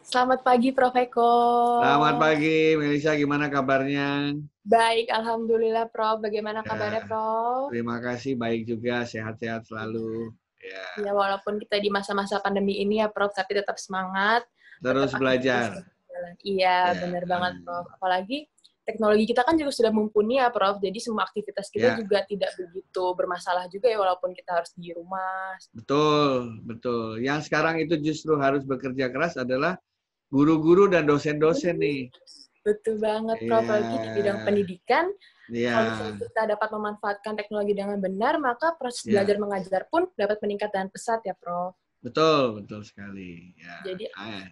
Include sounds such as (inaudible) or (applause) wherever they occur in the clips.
Selamat pagi Prof Eko. Selamat pagi Melisa, gimana kabarnya? Baik, alhamdulillah Prof. Bagaimana ya. kabarnya Prof? Terima kasih, baik juga, sehat-sehat selalu. Ya. ya, walaupun kita di masa-masa pandemi ini ya Prof, tapi tetap semangat. Terus tetap belajar. Iya, ya. benar banget Prof. Apalagi teknologi kita kan juga sudah mumpuni ya Prof. Jadi semua aktivitas kita ya. juga tidak begitu bermasalah juga ya walaupun kita harus di rumah. Betul, betul. Yang sekarang itu justru harus bekerja keras adalah guru-guru dan dosen-dosen nih. Betul banget, Prof. Yeah. Lagi di bidang pendidikan, yeah. kalau kita dapat memanfaatkan teknologi dengan benar, maka proses yeah. belajar mengajar pun dapat meningkat dan pesat ya, Prof. Betul, betul sekali. Yeah. Jadi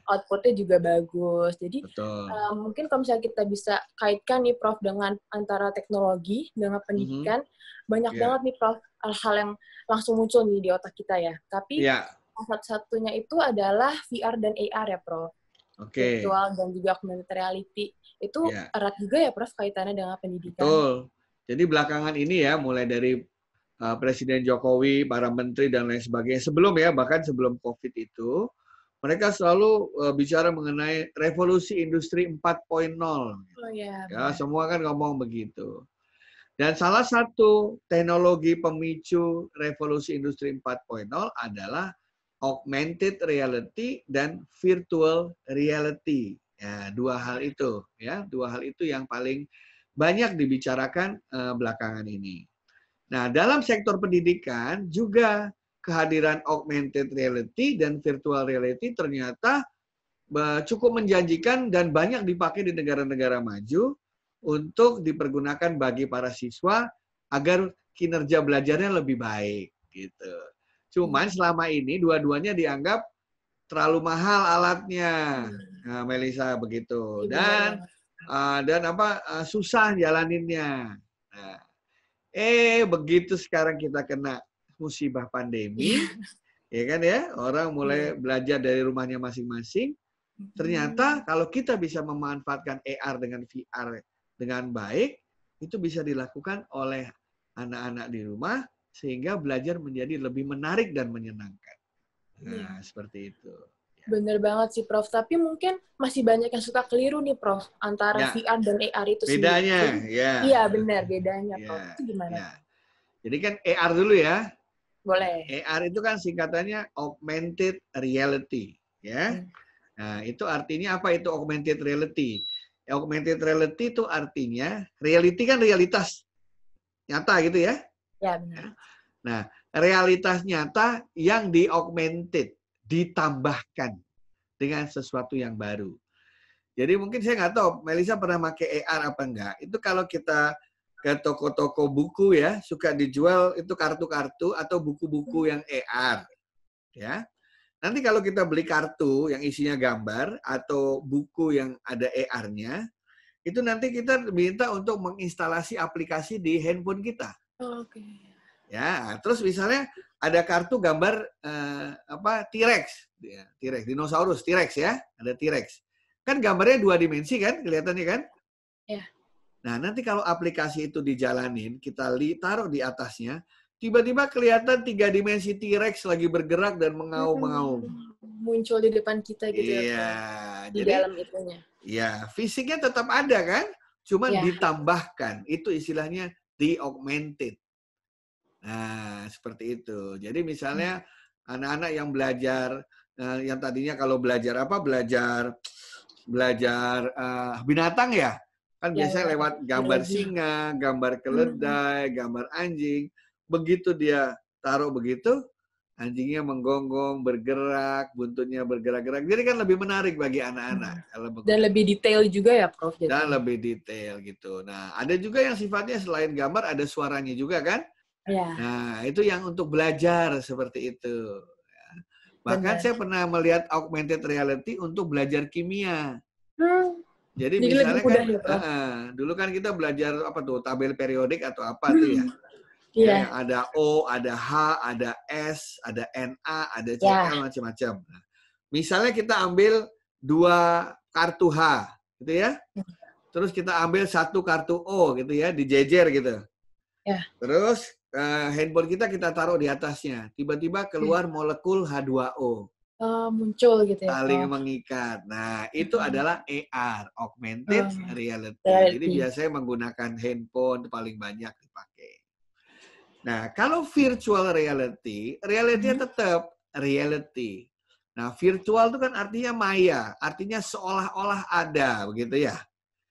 outputnya juga bagus. Jadi Uh, mungkin kalau misalnya kita bisa kaitkan nih, Prof, dengan antara teknologi dengan mhm. pendidikan, mm -hmm. banyak yeah. banget nih, Prof, hal-hal yang langsung muncul nih di otak kita ya. Tapi yeah. Iya. satu-satunya itu adalah VR dan AR ya, Prof okay. virtual dan juga augmented reality itu yeah. erat juga ya Prof kaitannya dengan pendidikan. Betul. Jadi belakangan ini ya mulai dari uh, Presiden Jokowi, para menteri dan lain sebagainya sebelum ya bahkan sebelum Covid itu mereka selalu uh, bicara mengenai revolusi industri 4.0. Oh yeah, ya, ya semua kan ngomong begitu. Dan salah satu teknologi pemicu revolusi industri 4.0 adalah augmented reality dan virtual reality. Ya, dua hal itu ya, dua hal itu yang paling banyak dibicarakan uh, belakangan ini. Nah, dalam sektor pendidikan juga kehadiran augmented reality dan virtual reality ternyata eh, cukup menjanjikan dan banyak dipakai di negara-negara maju untuk dipergunakan bagi para siswa agar kinerja belajarnya lebih baik gitu. Cuman selama ini dua-duanya dianggap terlalu mahal alatnya, iya. nah, Melisa begitu. Iya, dan uh, dan apa uh, susah jalaninnya. Nah, eh begitu sekarang kita kena musibah pandemi, iya. ya kan ya orang mulai belajar dari rumahnya masing-masing. Ternyata kalau kita bisa memanfaatkan AR dengan VR dengan baik, itu bisa dilakukan oleh anak-anak di rumah sehingga belajar menjadi lebih menarik dan menyenangkan. Iya. Nah, ya. seperti itu. Ya. Bener banget sih, Prof. Tapi mungkin masih banyak yang suka keliru nih, Prof. Antara ya. VR dan AR itu bedanya, sendiri. Bedanya, ya. Iya, benar. Bedanya, ya. Prof. Itu gimana? Ya. Jadi kan AR dulu ya. Boleh. AR itu kan singkatannya Augmented Reality. ya. Hmm. Nah, itu artinya apa itu Augmented Reality? Augmented Reality itu artinya, reality kan realitas. Nyata gitu ya. Ya, ya, benar. Nah, realitas nyata yang di augmented, ditambahkan dengan sesuatu yang baru. Jadi mungkin saya nggak tahu Melisa pernah pakai AR apa enggak. Itu kalau kita ke toko-toko buku ya, suka dijual itu kartu-kartu atau buku-buku yang AR. Ya. Nanti kalau kita beli kartu yang isinya gambar atau buku yang ada AR-nya, itu nanti kita minta untuk menginstalasi aplikasi di handphone kita. Oke. Okay. Ya, terus misalnya ada kartu gambar eh, apa T-Rex, ya, T-Rex, dinosaurus T-Rex ya, ada T-Rex. Kan gambarnya dua dimensi kan, kelihatannya kan? Iya. Yeah. Nah, nanti kalau aplikasi itu dijalanin, kita taruh di atasnya, tiba-tiba kelihatan tiga dimensi T-Rex lagi bergerak dan mengaum-mengaum. Hmm, muncul di depan kita gitu yeah. ya. Iya, di Jadi, dalam itunya. Iya, fisiknya tetap ada kan? Cuman yeah. ditambahkan. Itu istilahnya di augmented. Nah, seperti itu. Jadi misalnya hmm. anak-anak yang belajar eh, yang tadinya kalau belajar apa? Belajar belajar uh, binatang ya. Kan ya, biasanya lewat ya, gambar singa, gambar hmm, hmm. keledai, gambar anjing. Begitu dia taruh begitu, anjingnya menggonggong, bergerak, buntutnya bergerak-gerak. Jadi kan lebih menarik bagi anak-anak. Hmm. Dan lebih detail juga ya, Prof. Jadi. Dan lebih detail gitu. Nah, ada juga yang sifatnya selain gambar, ada suaranya juga kan? Ya. Nah, itu yang untuk belajar seperti itu. Ya. Bahkan Benar. saya pernah melihat augmented reality untuk belajar kimia. Hmm. Jadi, Jadi misalnya kan, ya, uh, dulu kan kita belajar apa tuh tabel periodik atau apa hmm. tuh ya. Hmm yeah. ya, ada O, ada H, ada S, ada NA, ada C, yeah. macam-macam. Nah, misalnya kita ambil dua kartu H, gitu ya. Iya. Terus kita ambil satu kartu O, gitu ya, dijejer gitu. Yeah. Terus uh, handphone kita kita taruh di atasnya. Tiba-tiba iya. keluar yeah. molekul H2O. Uh, muncul gitu ya. Saling oh. mengikat. Nah, itu hmm. adalah AR, augmented uh, oh. reality. reality. Jadi biasanya menggunakan handphone paling banyak dipakai. Nah, kalau virtual reality, reality hmm. tetap reality. Nah, virtual itu kan artinya maya, artinya seolah-olah ada, begitu ya.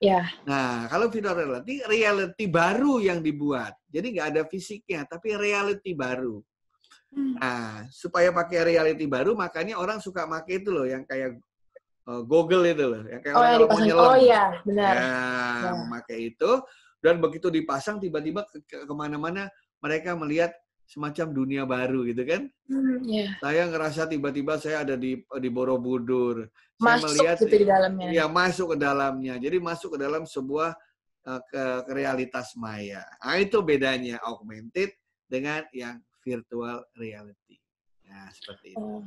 Ya. Nah, kalau virtual reality, reality baru yang dibuat. Jadi nggak ada fisiknya, tapi reality baru. Hmm. Nah, supaya pakai reality baru, makanya orang suka pakai itu loh, yang kayak uh, Google itu loh, yang kayak oh, orang ya, mau nyelam. Oh iya, benar. Ya, ya. memakai itu dan begitu dipasang tiba-tiba ke, ke, kemana-mana mereka melihat semacam dunia baru gitu kan. Hmm, yeah. Saya ngerasa tiba-tiba saya ada di di Borobudur. Masuk saya melihat gitu di dalamnya. Ya, masuk ke dalamnya. Jadi masuk ke dalam sebuah uh, ke, ke realitas maya. Nah, itu bedanya augmented dengan yang virtual reality. Nah, seperti itu. Oh.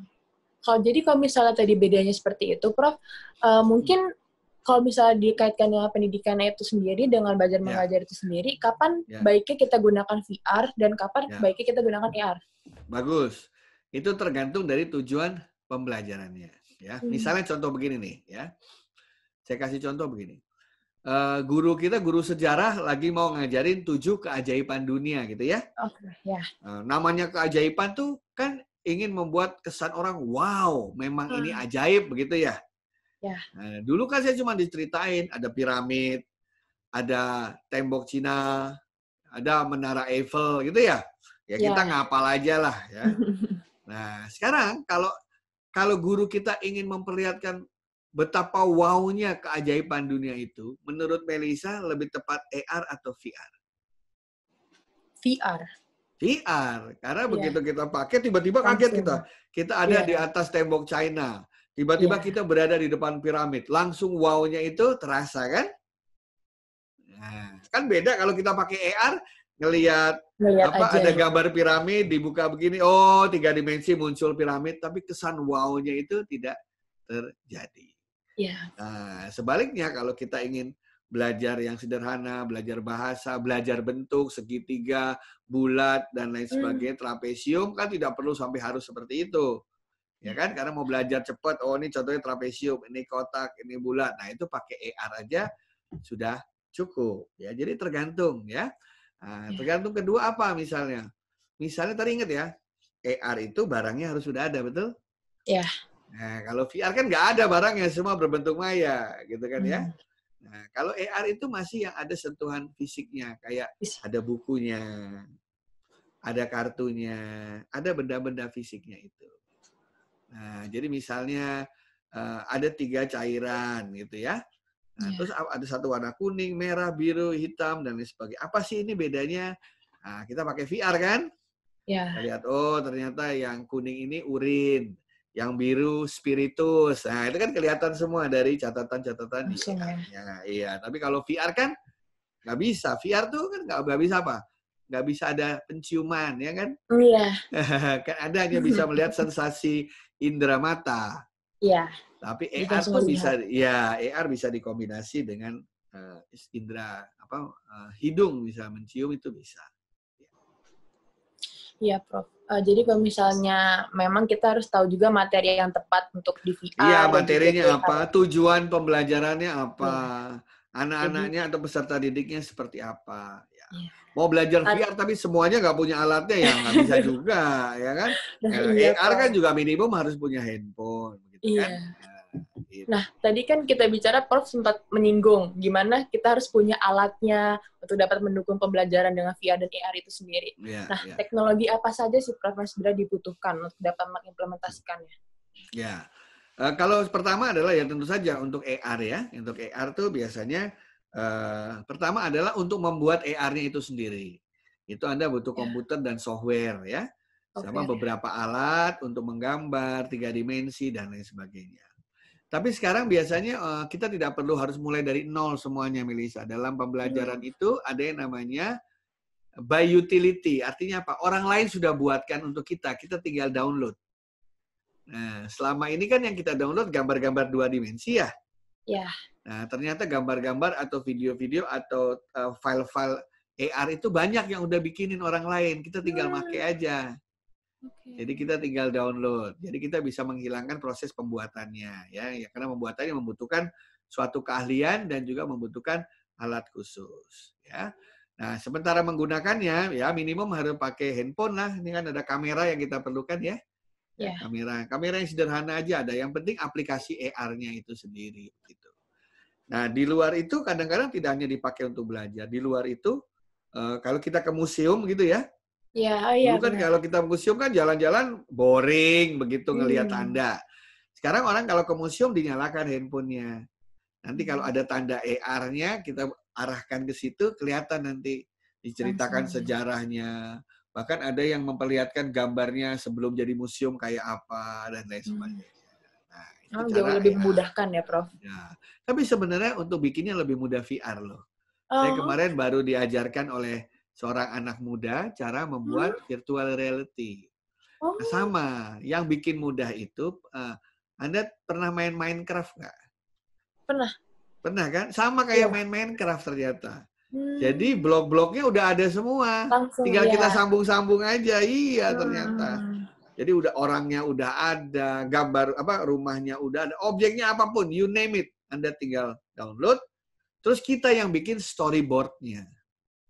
Kalau jadi kalau misalnya tadi bedanya seperti itu, Prof, uh, mungkin kalau misalnya dikaitkan dengan pendidikan itu sendiri dengan belajar mengajar yeah. itu sendiri, kapan yeah. baiknya kita gunakan VR dan kapan yeah. baiknya kita gunakan AR? Bagus. Itu tergantung dari tujuan pembelajarannya. Ya, hmm. misalnya contoh begini nih, ya. Saya kasih contoh begini. Uh, guru kita guru sejarah lagi mau ngajarin tujuh keajaiban dunia gitu ya. Oke. Okay, ya. Yeah. Uh, namanya keajaiban tuh kan ingin membuat kesan orang wow, memang hmm. ini ajaib begitu ya. Ya. Nah, dulu kan saya cuma diceritain ada piramid, ada tembok Cina, ada menara Eiffel gitu ya. Ya, ya. kita ngapal aja lah ya. (laughs) nah, sekarang kalau kalau guru kita ingin memperlihatkan betapa wow keajaiban dunia itu, menurut Melisa lebih tepat AR atau VR? VR. VR, karena yeah. begitu kita pakai tiba-tiba kaget kita. Kita ada yeah. di atas tembok China Tiba-tiba yeah. kita berada di depan piramid, langsung wow-nya itu terasa kan? Nah, kan beda kalau kita pakai AR ngelihat apa aja. ada gambar piramid dibuka begini, oh tiga dimensi muncul piramid, tapi kesan wow-nya itu tidak terjadi. Yeah. Nah, sebaliknya kalau kita ingin belajar yang sederhana, belajar bahasa, belajar bentuk, segitiga, bulat, dan lain hmm. sebagainya, hmm. trapesium, kan tidak perlu sampai harus seperti itu ya hmm. kan? Karena mau belajar cepat, oh ini contohnya trapesium, ini kotak, ini bulat. Nah, itu pakai ER aja sudah cukup. Ya, jadi tergantung ya. Nah, ya. tergantung kedua apa misalnya. Misalnya tadi ingat ya, ER itu barangnya harus sudah ada, betul? Ya. Nah, kalau VR kan nggak ada barangnya, semua berbentuk maya, gitu kan ya. Hmm. Nah, kalau AR itu masih yang ada sentuhan fisiknya, kayak ada bukunya, ada kartunya, ada benda-benda fisiknya itu. Nah, jadi misalnya uh, ada tiga cairan gitu ya. Nah, yeah. Terus ada satu warna kuning, merah, biru, hitam dan lain sebagainya. Apa sih ini bedanya? Nah, kita pakai VR kan? Yeah. Kita Lihat oh ternyata yang kuning ini urin, yang biru spiritus. Nah itu kan kelihatan semua dari catatan-catatan di Ya, iya. Tapi kalau VR kan nggak bisa. VR tuh kan nggak bisa apa? nggak bisa ada penciuman ya kan? Iya. Yeah. (laughs) kan ada hanya bisa melihat sensasi indera mata. Iya. Tapi AR pun bisa ya AR bisa dikombinasi dengan uh, indera apa uh, hidung bisa mencium itu bisa. Iya, Prof. Uh, jadi kalau misalnya memang kita harus tahu juga materi yang tepat untuk di VR. Iya, materinya apa, tujuan pembelajarannya apa, hmm. anak-anaknya atau peserta didiknya seperti apa. Ya. Yeah mau belajar VR tapi semuanya nggak punya alatnya ya nggak bisa (laughs) juga ya kan nah, ya, iya, AR kan juga minimum harus punya handphone gitu iya. kan nah, nah, tadi kan kita bicara Prof sempat menyinggung gimana kita harus punya alatnya untuk dapat mendukung pembelajaran dengan VR dan AR itu sendiri. Yeah, nah, yeah. teknologi apa saja sih Prof yang sebenarnya dibutuhkan untuk dapat mengimplementasikannya? Ya, yeah. uh, kalau pertama adalah ya tentu saja untuk AR ya. Untuk AR tuh biasanya Eh, pertama adalah untuk membuat AR-nya itu sendiri. Itu Anda butuh ya. komputer dan software ya. Sama beberapa alat untuk menggambar, tiga dimensi, dan lain sebagainya. Tapi sekarang biasanya uh, kita tidak perlu harus mulai dari nol semuanya, Melisa. Dalam pembelajaran hmm. itu ada yang namanya by utility. Artinya apa? Orang lain sudah buatkan untuk kita, kita tinggal download. Nah, selama ini kan yang kita download gambar-gambar dua dimensi ya. Yeah. Nah, ternyata gambar-gambar atau video-video atau file eh, file-file AR itu banyak yang udah bikinin orang lain. Kita tinggal hmm. make aja. Okay. Jadi kita tinggal download. Jadi kita bisa menghilangkan proses pembuatannya ya, ya karena pembuatannya membutuhkan suatu keahlian dan juga membutuhkan alat khusus ya. Nah, sementara menggunakannya ya minimum harus pakai handphone lah. Ini kan ada kamera yang kita perlukan ya. yeah. kamera kamera yang sederhana aja ada. Yang penting aplikasi AR-nya itu sendiri gitu. Nah, di luar itu kadang-kadang tidak hanya dipakai untuk belajar. Di luar itu, uh, kalau kita ke museum gitu ya, Iya, iya. Dulu kan kalau kita ke museum kan jalan-jalan boring begitu ngelihat hmm. tanda. Sekarang orang kalau ke museum dinyalakan handphonenya. Nanti kalau hmm. ada tanda ar nya kita arahkan ke situ kelihatan nanti diceritakan Langsung. Ya. sejarahnya. Bahkan ada yang memperlihatkan gambarnya sebelum jadi museum kayak apa dan lain hmm. sebagainya. Hmm. Oh, lebih ya, memudahkan ya, Prof. Ya. Tapi sebenarnya untuk bikinnya lebih mudah VR loh. Oh. Saya kemarin baru diajarkan oleh seorang anak muda cara membuat hmm. virtual reality. Nah, oh. Nah, sama, yang bikin mudah itu, uh, Anda pernah main Minecraft nggak? Pernah. Pernah kan? Sama kayak yeah. main Minecraft ternyata. Hmm. Jadi blok-bloknya udah ada semua. Langsung, Tinggal ya. kita sambung-sambung aja. Iya hmm. ternyata. Jadi udah orangnya udah ada, gambar apa rumahnya udah ada, objeknya apapun, you name it, Anda tinggal download. Terus kita yang bikin storyboardnya.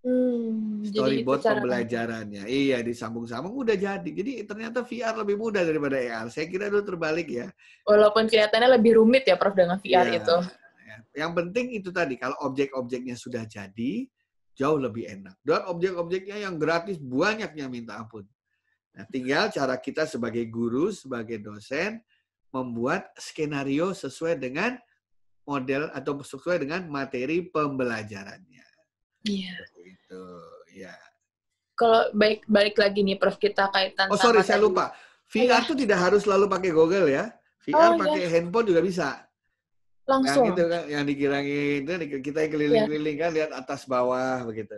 Hmm, storyboard jadi kan? pembelajarannya. Iya, disambung-sambung udah jadi. Jadi ternyata VR lebih mudah daripada AR. Saya kira dulu terbalik ya. Walaupun kelihatannya lebih rumit ya Prof dengan VR ya, itu. Ya. Yang penting itu tadi kalau objek-objeknya sudah jadi jauh lebih enak. Dan objek-objeknya yang gratis banyaknya minta ampun. Nah, tinggal cara kita sebagai guru, sebagai dosen, membuat skenario sesuai dengan model atau sesuai dengan materi pembelajarannya. Iya. Itu, ya. Kalau baik balik lagi nih, Prof kita kaitan. Oh sorry, saya lupa. VR itu iya. tidak harus selalu pakai Google ya. VR oh, iya. pakai ya. handphone juga bisa. Langsung. Yang itu kan, yang dikirangin itu kita keliling-keliling kan lihat atas bawah begitu.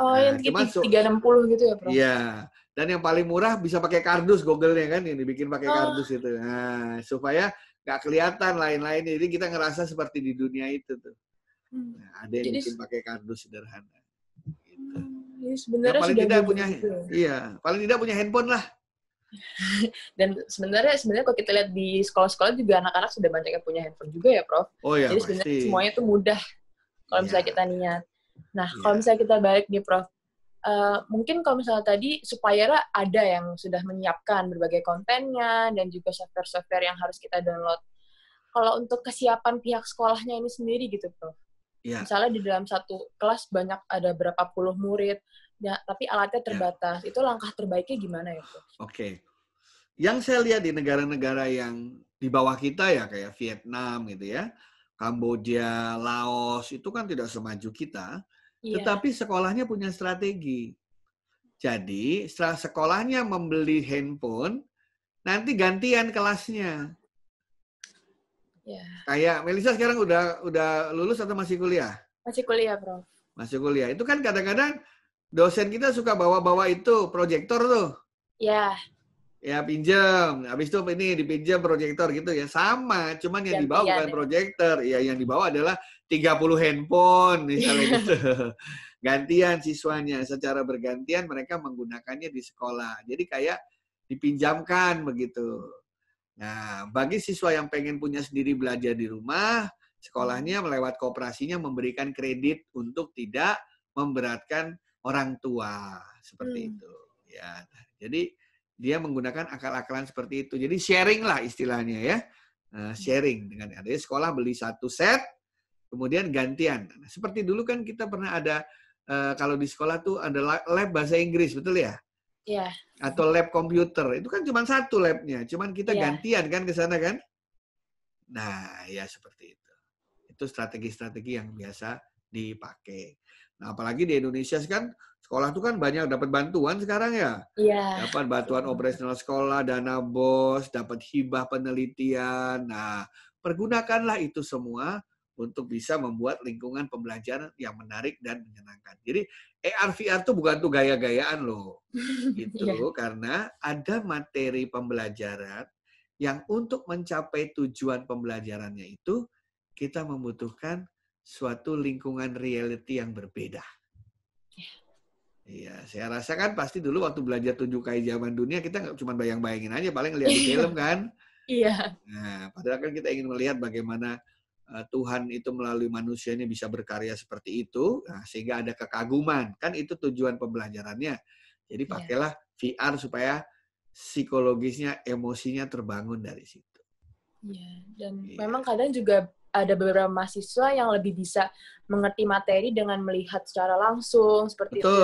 Oh, nah, yang tiga enam puluh gitu ya, Bro? Iya. Dan yang paling murah bisa pakai kardus Google-nya kan, ini bikin pakai oh. kardus itu. Nah, supaya nggak kelihatan lain-lain. Jadi kita ngerasa seperti di dunia itu tuh. Hmm. Nah, ada yang Jadi, bikin pakai kardus sederhana. Gitu. Hmm, sebenarnya paling tidak punya, gitu. Ya, iya, paling tidak punya handphone lah. (laughs) Dan sebenarnya sebenarnya kalau kita lihat di sekolah-sekolah juga anak-anak sudah banyak yang punya handphone juga ya, Prof. Oh iya, Jadi sebenarnya semuanya tuh mudah kalau ya. misalnya kita niat. Nah, yeah. kalau misalnya kita balik nih Prof, Uh, mungkin kalau misalnya tadi supaya ada yang sudah menyiapkan berbagai kontennya dan juga software-software yang harus kita download. Kalau untuk kesiapan pihak sekolahnya ini sendiri gitu, Prof. Yeah. Misalnya di dalam satu kelas banyak ada berapa puluh murid, ya, tapi alatnya iya. terbatas. Yeah. Itu langkah terbaiknya gimana ya, Prof? Oke. Okay. Yang saya lihat di negara-negara yang di bawah kita ya kayak Vietnam gitu ya, Kamboja, Laos itu kan tidak semaju kita, iya. tetapi sekolahnya punya strategi. Jadi setelah sekolahnya membeli handphone, nanti gantian kelasnya. Yeah. Kayak Melisa sekarang udah udah lulus atau masih kuliah? Masih kuliah, Bro. Masih kuliah. Itu kan kadang-kadang dosen kita suka bawa-bawa itu proyektor tuh. Ya ya pinjam habis itu ini dipinjam proyektor gitu ya sama cuman yang dibawa bukan ya. proyektor ya yang dibawa adalah 30 handphone misalnya (laughs) gitu gantian siswanya secara bergantian mereka menggunakannya di sekolah jadi kayak dipinjamkan begitu nah bagi siswa yang pengen punya sendiri belajar di rumah sekolahnya melewat kooperasinya memberikan kredit untuk tidak memberatkan orang tua seperti hmm. itu ya nah, jadi dia menggunakan akal-akalan seperti itu. Jadi sharing lah istilahnya ya. Eh, sharing dengan adanya sekolah beli satu set, kemudian gantian. Nah, seperti dulu kan kita pernah ada eh, kalau di sekolah tuh ada lab bahasa Inggris, betul ya? Iya. Atau lab komputer. Itu kan cuma satu labnya, cuma kita yeah. gantian kan ke sana kan? Nah, ya seperti itu. Itu strategi-strategi yang biasa dipakai. Nah, apalagi di Indonesia kan sekolah tuh kan banyak dapat bantuan sekarang ya. Iya. Dapat bantuan operasional sekolah, dana bos, dapat hibah penelitian. Nah, pergunakanlah itu semua untuk bisa membuat lingkungan pembelajaran yang menarik dan menyenangkan. Jadi AR VR tuh bukan tuh gaya-gayaan loh. (laughs) Gitu yeah. karena ada materi pembelajaran yang untuk mencapai tujuan pembelajarannya itu kita membutuhkan suatu lingkungan reality yang berbeda. Iya, saya rasa kan pasti dulu waktu belajar tujuh kali zaman dunia kita nggak cuma bayang-bayangin aja, paling lihat di iya. film kan. Iya. Nah, padahal kan kita ingin melihat bagaimana eh, Tuhan itu melalui manusia ini bisa berkarya seperti itu, nah, sehingga ada kekaguman. Kan itu tujuan pembelajarannya. Jadi iya. pakailah iya. VR supaya psikologisnya, emosinya terbangun dari situ. Iya, dan iya. memang kadang juga ada beberapa mahasiswa yang lebih bisa mengerti materi dengan melihat secara langsung seperti itu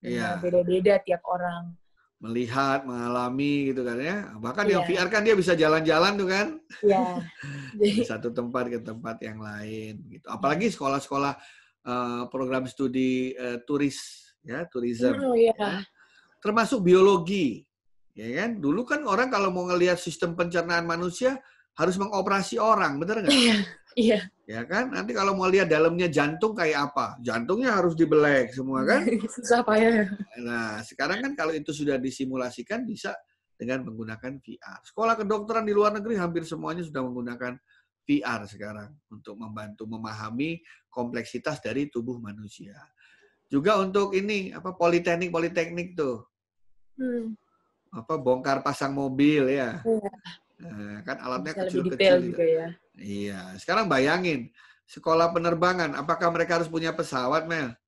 iya. beda-beda tiap orang melihat, mengalami gitu kan ya. Bahkan yeah. yang iya. VR kan dia bisa jalan-jalan tuh kan. Yeah. (laughs) satu tempat ke tempat yang lain gitu. Apalagi sekolah-sekolah uh, program studi uh, turis ya, tourism. Oh, yeah. ya. Termasuk biologi. Ya kan? Dulu kan orang kalau mau ngelihat sistem pencernaan manusia harus mengoperasi orang, benar nggak? Iya. Iya. Ya kan? Nanti kalau mau lihat dalamnya jantung kayak apa? Jantungnya harus dibelek semua kan? (laughs) Susah payah. Nah, sekarang kan kalau itu sudah disimulasikan bisa dengan menggunakan VR. Sekolah kedokteran di luar negeri hampir semuanya sudah menggunakan VR sekarang untuk membantu memahami kompleksitas dari tubuh manusia. Juga untuk ini apa politeknik politeknik tuh. Hmm. Apa bongkar pasang mobil ya. Yeah Eh, kan alatnya kecil-kecil. Gitu. Ya. Iya. Sekarang bayangin, sekolah penerbangan, apakah mereka harus punya pesawat, Mel? (laughs)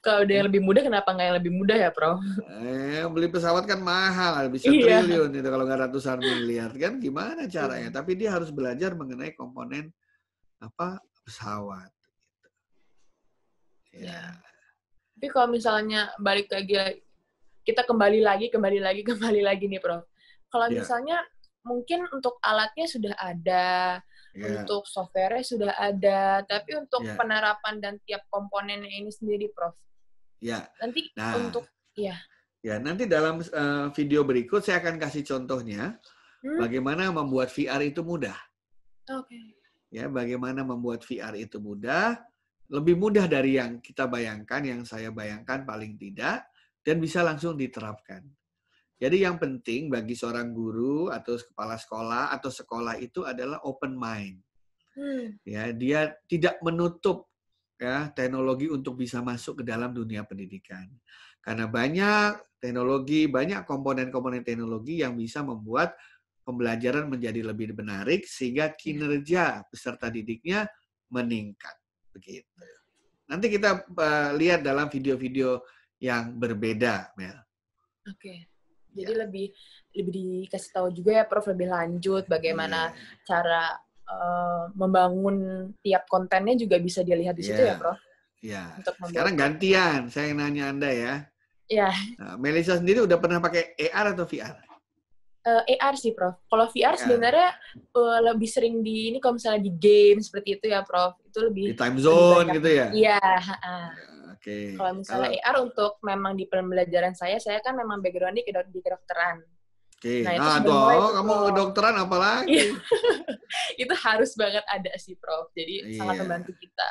Kalau udah yang lebih mudah, kenapa nggak yang lebih mudah ya, Pro? Eh, beli pesawat kan mahal, bisa iya. triliun itu kalau nggak ratusan miliar kan gimana iya. caranya? Tapi dia harus belajar mengenai komponen apa pesawat. Gitu. Ya. ya. Tapi kalau misalnya balik lagi, kita kembali lagi, kembali lagi, (laughs) kembali lagi nih, Prof. Kalau yeah. misalnya mungkin untuk alatnya sudah ada, yeah. untuk software sudah ada, tapi untuk yeah. penerapan dan tiap komponennya ini sendiri, Prof. Ya. Yeah. Nanti nah, untuk ya. Ya, nanti dalam uh, video berikut saya akan kasih contohnya hmm? bagaimana membuat VR itu mudah. Oke. Okay. Ya, bagaimana membuat VR itu mudah, lebih mudah dari yang kita bayangkan, yang saya bayangkan paling tidak dan bisa langsung diterapkan. Jadi yang penting bagi seorang guru atau kepala sekolah atau sekolah itu adalah open mind. Hmm. Ya, dia tidak menutup ya teknologi untuk bisa masuk ke dalam dunia pendidikan. Karena banyak teknologi, banyak komponen-komponen teknologi yang bisa membuat pembelajaran menjadi lebih menarik sehingga ya. kinerja peserta didiknya meningkat. Begitu. Nanti kita uh, lihat dalam video-video yang berbeda, Mel. Oke. Okay. Jadi yeah. lebih lebih dikasih tahu juga ya Prof lebih lanjut bagaimana hmm. cara uh, membangun tiap kontennya juga bisa dilihat di situ iya. ya Prof. Iya. Yeah. Sekarang gantian, saya yang nanya Anda ya. Iya. Yeah. Nah, Melisa sendiri udah pernah pakai AR atau VR? Uh, eh, AR sih, Prof. Kalau VR, VR. sebenarnya uh, lebih sering di ini kalau misalnya di game seperti itu ya, Prof. Itu lebih di time zone lebih gitu ya. Iya, Yeah. Okay. Kalau misalnya Kalau... AR untuk memang di pembelajaran saya, saya kan memang background di, di kedokteran. okay. nah, itu toh, ah, itu, kamu dokteran apalagi? Iya. (laughs) itu harus banget ada sih, Prof. Jadi yeah. sangat membantu kita.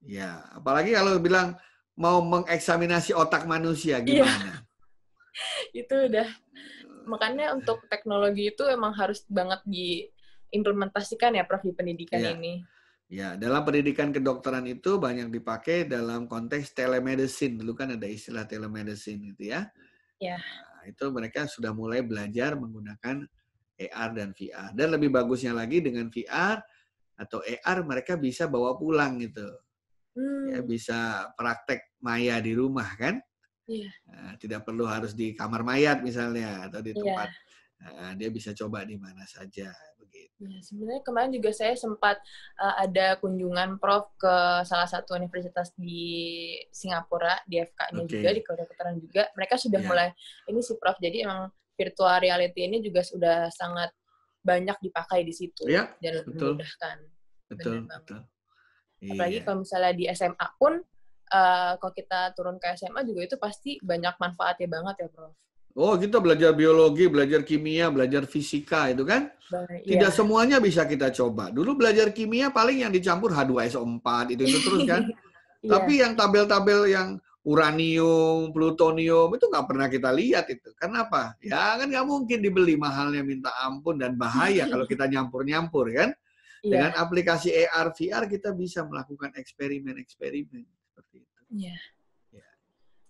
Ya, yeah. apalagi kalau bilang mau mengeksaminasi otak manusia iya. gimana? (laughs) itu udah makanya untuk teknologi itu emang harus banget diimplementasikan ya Prof di pendidikan yeah. ini. Ya, dalam pendidikan kedokteran itu banyak dipakai dalam konteks telemedicine. Dulu kan ada istilah telemedicine gitu ya. Ya. Nah, itu mereka sudah mulai belajar menggunakan AR dan VR. Dan lebih bagusnya lagi dengan VR atau AR mereka bisa bawa pulang gitu. Ya, hmm. Ya, bisa praktek maya di rumah kan. Ya. Nah, tidak perlu harus di kamar mayat misalnya atau di iya. tempat. Ya. Nah, dia bisa coba di mana saja. Ya, sebenarnya kemarin juga saya sempat uh, ada kunjungan Prof ke salah satu universitas di Singapura di FK-nya okay. juga di korea Keteran juga. Mereka sudah yeah. mulai ini sih Prof. Jadi emang virtual reality ini juga sudah sangat banyak dipakai di situ yeah, dan betul. memudahkan. Betul, betul. Banget. Apalagi iya. kalau misalnya di SMA pun uh, kalau kita turun ke SMA juga itu pasti banyak manfaatnya banget ya, Prof. Oh, kita belajar biologi, belajar kimia, belajar fisika itu kan? Tidak ya. semuanya bisa kita coba. Dulu belajar kimia paling yang dicampur H2SO4 itu itu terus kan. (laughs) Iya. Tapi yang tabel-tabel yang uranium, plutonium itu nggak pernah kita lihat itu. Kenapa? Ya kan nggak mungkin dibeli mahalnya minta ampun dan bahaya kalau kita nyampur-nyampur kan. Iya. Dengan aplikasi AR VR kita bisa melakukan eksperimen-eksperimen seperti itu. Iya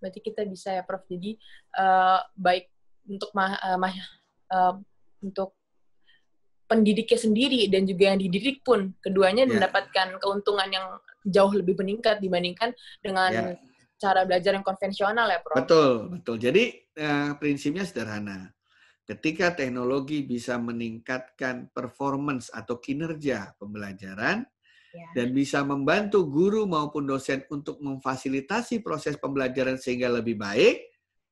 berarti kita bisa ya Prof. Jadi uh, baik untuk ma eh, ma uh, eh, untuk pendidiknya sendiri dan juga yang dididik pun keduanya yeah. mendapatkan keuntungan yang jauh lebih meningkat dibandingkan dengan yeah. cara belajar yang konvensional ya Prof. Betul, betul. Jadi uh, prinsipnya sederhana. Ketika teknologi bisa meningkatkan performance atau kinerja pembelajaran, Ya. dan bisa membantu guru maupun dosen untuk memfasilitasi proses pembelajaran sehingga lebih baik,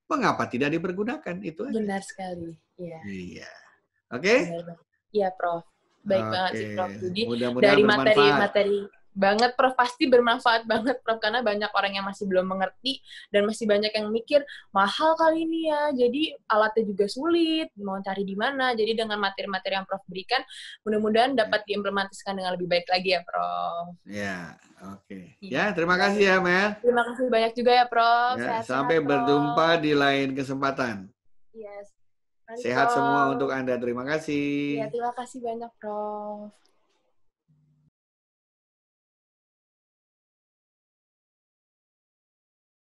mengapa tidak dipergunakan? Itu aja. Benar sekali. Ya. Iya. Oke? Okay? Iya, Prof. Baik okay. banget sih, Prof. Jadi Mudah dari materi-materi banget Prof pasti bermanfaat banget Prof karena banyak orang yang masih belum mengerti dan masih banyak yang mikir mahal kali ini ya jadi alatnya juga sulit mau cari di mana jadi dengan materi-materi yang Prof berikan mudah-mudahan iya. dapat diimplementasikan dengan lebih baik lagi ya Prof ya oke okay. Iya. ya terima kasih ya Mel terima kasih banyak juga ya Prof ya, sehat, sampai sehat, berjumpa di lain kesempatan yes Sehat semua untuk Anda. Terima kasih. Ya, terima kasih banyak, Prof.